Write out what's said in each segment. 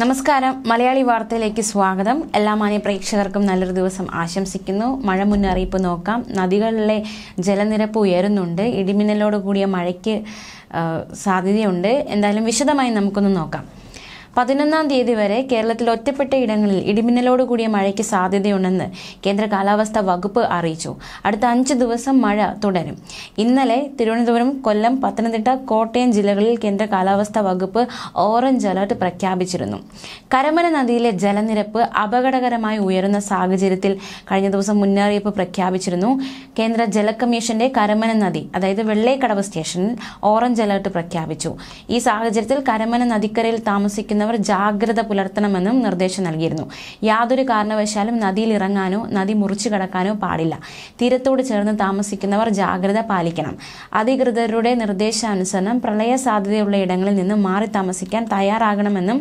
നമസ്കാരം മലയാളി വാർത്തയിലേക്ക് സ്വാഗതം എല്ലാ മാന്യ പ്രേക്ഷകർക്കും നല്ലൊരു ദിവസം ആശംസിക്കുന്നു മഴ മുന്നറിയിപ്പ് നോക്കാം നദികളിലെ ജലനിരപ്പ് ഉയരുന്നുണ്ട് ഇടിമിന്നലോട് കൂടിയ മഴയ്ക്ക് സാധ്യതയുണ്ട് എന്തായാലും വിശദമായി നമുക്കൊന്ന് നോക്കാം പതിനൊന്നാം തീയതി വരെ കേരളത്തിൽ ഒറ്റപ്പെട്ട ഇടങ്ങളിൽ ഇടിമിന്നലോട് കൂടിയ മഴയ്ക്ക് സാധ്യതയുണ്ടെന്ന് കേന്ദ്ര കാലാവസ്ഥാ വകുപ്പ് അറിയിച്ചു അടുത്ത അഞ്ച് ദിവസം മഴ തുടരും ഇന്നലെ തിരുവനന്തപുരം കൊല്ലം പത്തനംതിട്ട കോട്ടയം ജില്ലകളിൽ കേന്ദ്ര കാലാവസ്ഥാ വകുപ്പ് ഓറഞ്ച് അലർട്ട് പ്രഖ്യാപിച്ചിരുന്നു കരമന നദിയിലെ ജലനിരപ്പ് അപകടകരമായി ഉയരുന്ന സാഹചര്യത്തിൽ കഴിഞ്ഞ ദിവസം മുന്നറിയിപ്പ് പ്രഖ്യാപിച്ചിരുന്നു കേന്ദ്ര ജലകമ്മീഷന്റെ കരമന നദി അതായത് വെള്ളേക്കടവ് സ്റ്റേഷനിൽ ഓറഞ്ച് അലർട്ട് പ്രഖ്യാപിച്ചു ഈ സാഹചര്യത്തിൽ കരമന നദിക്കരയിൽ താമസിക്കുന്ന ചെയ്യുന്നവർ ജാഗ്രത പുലർത്തണമെന്നും നിർദ്ദേശം നൽകിയിരുന്നു യാതൊരു കാരണവശാലും നദിയിൽ ഇറങ്ങാനോ നദി മുറിച്ചു കടക്കാനോ പാടില്ല തീരത്തോട് ചേർന്ന് താമസിക്കുന്നവർ ജാഗ്രത പാലിക്കണം അധികൃതരുടെ നിർദ്ദേശാനുസരണം പ്രളയ സാധ്യതയുള്ള ഇടങ്ങളിൽ നിന്ന് മാറി താമസിക്കാൻ തയ്യാറാകണമെന്നും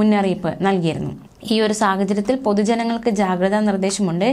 മുന്നറിയിപ്പ് നൽകിയിരുന്നു ഈ ഒരു സാഹചര്യത്തിൽ പൊതുജനങ്ങൾക്ക് ജാഗ്രതാ നിർദ്ദേശമുണ്ട്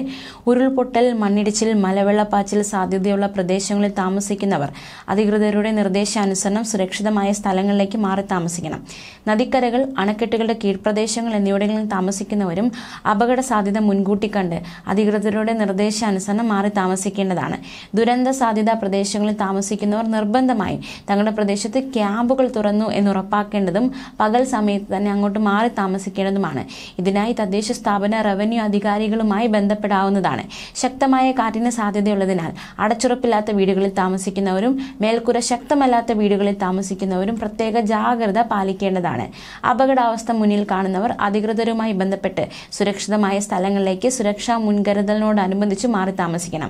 ഉരുൾപൊട്ടൽ മണ്ണിടിച്ചിൽ മലവെള്ളപ്പാച്ചിൽ സാധ്യതയുള്ള പ്രദേശങ്ങളിൽ താമസിക്കുന്നവർ അധികൃതരുടെ നിർദ്ദേശാനുസരണം സുരക്ഷിതമായ സ്ഥലങ്ങളിലേക്ക് മാറി താമസിക്കണം നദിക്കരകൾ അണക്കെട്ടുകളുടെ കീഴ്പ്രദേശങ്ങൾ എന്നിവിടങ്ങളിൽ താമസിക്കുന്നവരും അപകട സാധ്യത മുൻകൂട്ടി കണ്ട് അധികൃതരുടെ നിർദ്ദേശാനുസരണം മാറി താമസിക്കേണ്ടതാണ് ദുരന്ത സാധ്യതാ പ്രദേശങ്ങളിൽ താമസിക്കുന്നവർ നിർബന്ധമായി തങ്ങളുടെ പ്രദേശത്ത് ക്യാമ്പുകൾ തുറന്നു എന്ന് ഉറപ്പാക്കേണ്ടതും പകൽ സമയത്ത് തന്നെ അങ്ങോട്ട് മാറി താമസിക്കേണ്ടതുമാണ് ഇതിനായി തദ്ദേശ സ്ഥാപന റവന്യൂ അധികാരികളുമായി ബന്ധപ്പെടാവുന്നതാണ് ശക്തമായ കാറ്റിന് സാധ്യതയുള്ളതിനാൽ അടച്ചുറപ്പില്ലാത്ത വീടുകളിൽ താമസിക്കുന്നവരും മേൽക്കൂര ശക്തമല്ലാത്ത വീടുകളിൽ താമസിക്കുന്നവരും പ്രത്യേക ജാഗ്രത പാലിക്കേണ്ടതാണ് അപകടാവസ്ഥ മുന്നിൽ കാണുന്നവർ അധികൃതരുമായി ബന്ധപ്പെട്ട് സുരക്ഷിതമായ സ്ഥലങ്ങളിലേക്ക് സുരക്ഷാ മുൻകരുതലിനോടനുബന്ധിച്ച് മാറി താമസിക്കണം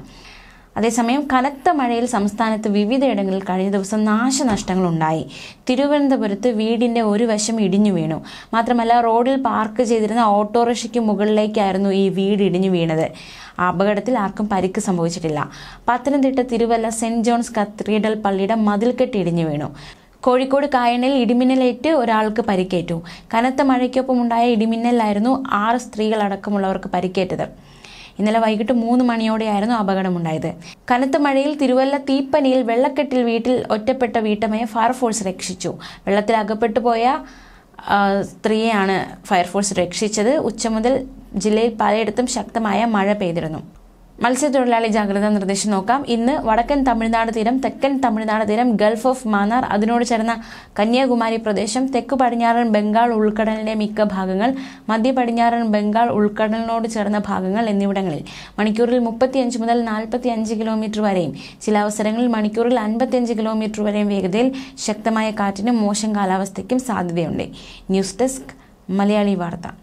അതേസമയം കനത്ത മഴയിൽ സംസ്ഥാനത്ത് വിവിധയിടങ്ങളിൽ കഴിഞ്ഞ ദിവസം നാശനഷ്ടങ്ങൾ ഉണ്ടായി തിരുവനന്തപുരത്ത് വീടിന്റെ ഒരു വശം ഇടിഞ്ഞു വീണു മാത്രമല്ല റോഡിൽ പാർക്ക് ചെയ്തിരുന്ന ഓട്ടോറിക്ഷയ്ക്ക് മുകളിലേക്കായിരുന്നു ഈ വീട് ഇടിഞ്ഞു വീണത് അപകടത്തിൽ ആർക്കും പരിക്ക് സംഭവിച്ചിട്ടില്ല Pathanamthitta Thiruvalla saint John's cathedral പള്ളിയുടെ മതിൽക്കെട്ട് ഇടിഞ്ഞു വീണു കോഴിക്കോട് കായണിൽ ഇടിമിന്നലേറ്റ് ഒരാൾക്ക് പരിക്കേറ്റു കനത്ത മഴയ്ക്കൊപ്പം ഉണ്ടായ ഇടിമിന്നലായിരുന്നു ആറ് സ്ത്രീകളടക്കമുള്ളവർക്ക് പരിക്കേറ്റത് ഇന്നലെ വൈകിട്ട് മൂന്ന് മണിയോടെയായിരുന്നു അപകടമുണ്ടായത് കനത്ത മഴയിൽ തിരുവല്ല തീപ്പനിയിൽ വെള്ളക്കെട്ടിൽ വീട്ടിൽ ഒറ്റപ്പെട്ട വീട്ടമ്മയെ ഫയർഫോഴ്സ് രക്ഷിച്ചു വെള്ളത്തിൽ അകപ്പെട്ടു പോയ സ്ത്രീയെയാണ് ഫയർഫോഴ്സ് രക്ഷിച്ചത് ഉച്ച മുതൽ ജില്ലയിൽ പലയിടത്തും ശക്തമായ മഴ പെയ്തിരുന്നു മത്സ്യത്തൊഴിലാളി ജാഗ്രതാ നിർദ്ദേശം നോക്കാം ഇന്ന് വടക്കൻ തമിഴ്നാട് തീരം തെക്കൻ തമിഴ്നാട് തീരം ഗൾഫ് ഓഫ് മാന്നാർ അതിനോട് ചേർന്ന കന്യാകുമാരി പ്രദേശം തെക്ക് പടിഞ്ഞാറൻ ബംഗാൾ ഉൾക്കടലിന്റെ മിക്ക ഭാഗങ്ങൾ മധ്യ പടിഞ്ഞാറൻ ബംഗാൾ ഉൾക്കടലിനോട് ചേർന്ന ഭാഗങ്ങൾ എന്നിവിടങ്ങളിൽ മണിക്കൂറിൽ മുപ്പത്തിയഞ്ച് മുതൽ നാൽപ്പത്തി അഞ്ച് കിലോമീറ്റർ വരെയും ചില അവസരങ്ങളിൽ മണിക്കൂറിൽ അൻപത്തിയഞ്ച് കിലോമീറ്റർ വരെയും വേഗതയിൽ ശക്തമായ കാറ്റിനും മോശം കാലാവസ്ഥയ്ക്കും സാധ്യതയുണ്ട് ന്യൂസ് ഡെസ്ക് മലയാളി വാർത്ത